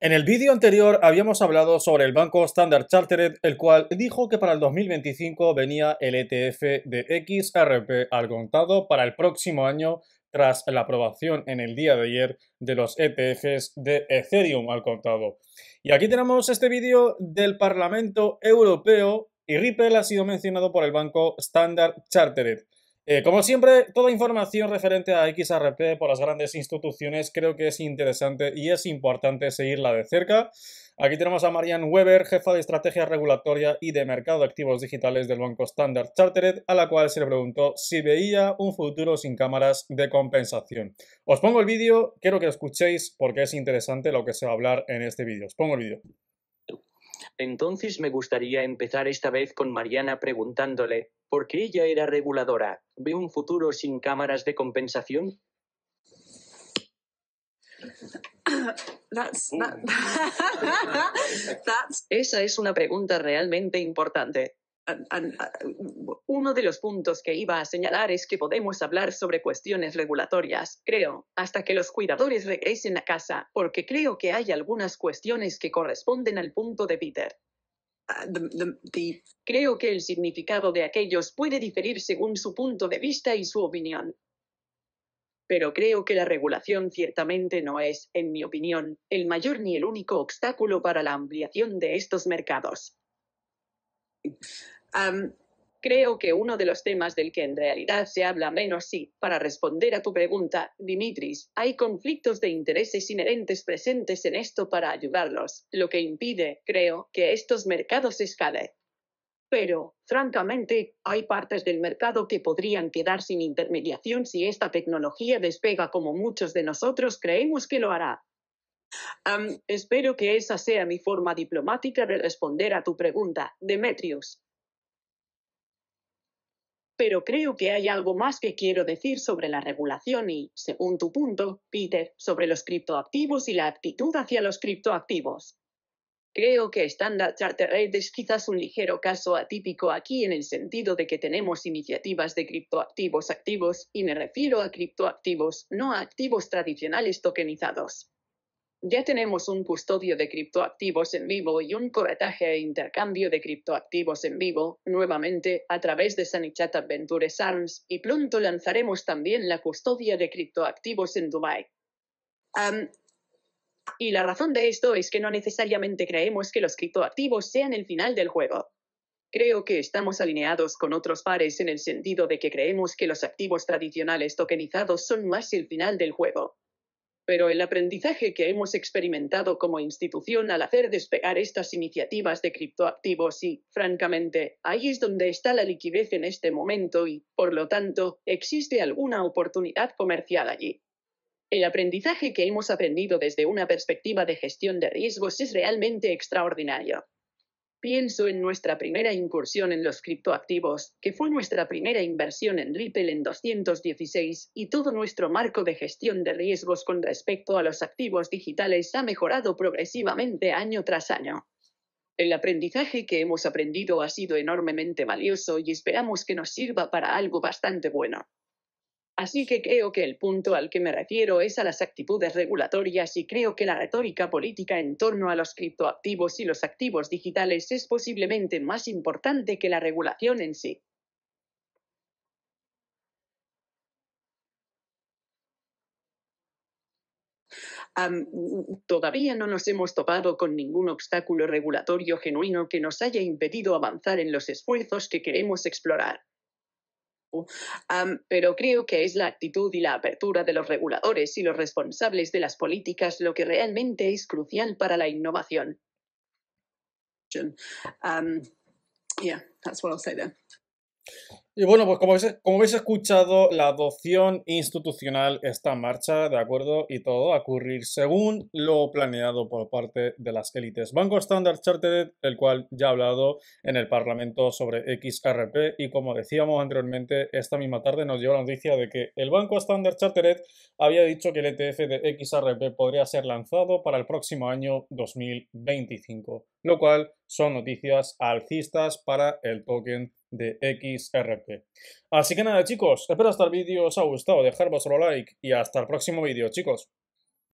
En el vídeo anterior habíamos hablado sobre el banco Standard Chartered, el cual dijo que para el 2025 venía el ETF de XRP al contado para el próximo año tras la aprobación en el día de ayer de los ETFs de Ethereum al contado. Y aquí tenemos este vídeo del Parlamento Europeo y Ripple ha sido mencionado por el banco Standard Chartered. Eh, como siempre, toda información referente a XRP por las grandes instituciones creo que es interesante y es importante seguirla de cerca. Aquí tenemos a Marianne Weber, jefa de estrategia regulatoria y de mercado de activos digitales del banco Standard Chartered, a la cual se le preguntó si veía un futuro sin cámaras de compensación. Os pongo el vídeo, quiero que escuchéis porque es interesante lo que se va a hablar en este vídeo. Os pongo el vídeo. Entonces me gustaría empezar esta vez con Mariana preguntándole, ¿por qué ella era reguladora? ¿Ve un futuro sin cámaras de compensación? Uh. Esa es una pregunta realmente importante uno de los puntos que iba a señalar es que podemos hablar sobre cuestiones regulatorias, creo, hasta que los cuidadores regresen a casa, porque creo que hay algunas cuestiones que corresponden al punto de Peter. Ah, creo que el significado de aquellos puede diferir según su punto de vista y su opinión. Pero creo que la regulación ciertamente no es, en mi opinión, el mayor ni el único obstáculo para la ampliación de estos mercados. Mm creo que uno de los temas del que en realidad se habla menos, sí, para responder a tu pregunta, Dimitris, hay conflictos de intereses inherentes presentes en esto para ayudarlos, lo que impide, creo, que estos mercados escalen. Pero, francamente, hay partes del mercado que podrían quedar sin intermediación si esta tecnología despega como muchos de nosotros creemos que lo hará. espero que esa sea mi forma diplomática de responder a tu pregunta, Demetrius. Pero creo que hay algo más que quiero decir sobre la regulación y, según tu punto, Peter, sobre los criptoactivos y la actitud hacia los criptoactivos. Creo que Standard Chartered es quizás un ligero caso atípico aquí en el sentido de que tenemos iniciativas de criptoactivos activos, y me refiero a criptoactivos, no a activos tradicionales tokenizados. Ya tenemos un custodio de criptoactivos en vivo y un corretaje e intercambio de criptoactivos en vivo, nuevamente, a través de Sanichat Adventures Arms, y pronto lanzaremos también la custodia de criptoactivos en Dubai. y la razón de esto es que no necesariamente creemos que los criptoactivos sean el final del juego. Creo que estamos alineados con otros pares en el sentido de que creemos que los activos tradicionales tokenizados son más el final del juego pero el aprendizaje que hemos experimentado como institución al hacer despegar estas iniciativas de criptoactivos y, francamente, ahí es donde está la liquidez en este momento y, por lo tanto, existe alguna oportunidad comercial allí. El aprendizaje que hemos aprendido desde una perspectiva de gestión de riesgos es realmente extraordinario. Pienso en nuestra primera incursión en los criptoactivos, que fue nuestra primera inversión en Ripple en 216, y todo nuestro marco de gestión de riesgos con respecto a los activos digitales ha mejorado progresivamente año tras año. El aprendizaje que hemos aprendido ha sido enormemente valioso y esperamos que nos sirva para algo bastante bueno. Así que creo que el punto al que me refiero es a las actitudes regulatorias y creo que la retórica política en torno a los criptoactivos y los activos digitales es posiblemente más importante que la regulación en sí. todavía no nos hemos topado con ningún obstáculo regulatorio genuino que nos haya impedido avanzar en los esfuerzos que queremos explorar pero creo que es la actitud y la apertura de los reguladores y los responsables de las políticas lo que realmente es crucial para la innovación. Y bueno, pues como habéis, como escuchado, la adopción institucional está en marcha, ¿de acuerdo? Y todo a ocurrir según lo planeado por parte de las élites. Banco Standard Chartered, el cual ya ha hablado en el Parlamento sobre XRP, y como decíamos anteriormente, esta misma tarde nos dio la noticia de que el Banco Standard Chartered había dicho que el ETF de XRP podría ser lanzado para el próximo año 2025, lo cual son noticias alcistas para el token de XRP. Así que nada chicos, espero hasta este el vídeo os haya gustado, dejar vuestro like y hasta el próximo vídeo chicos.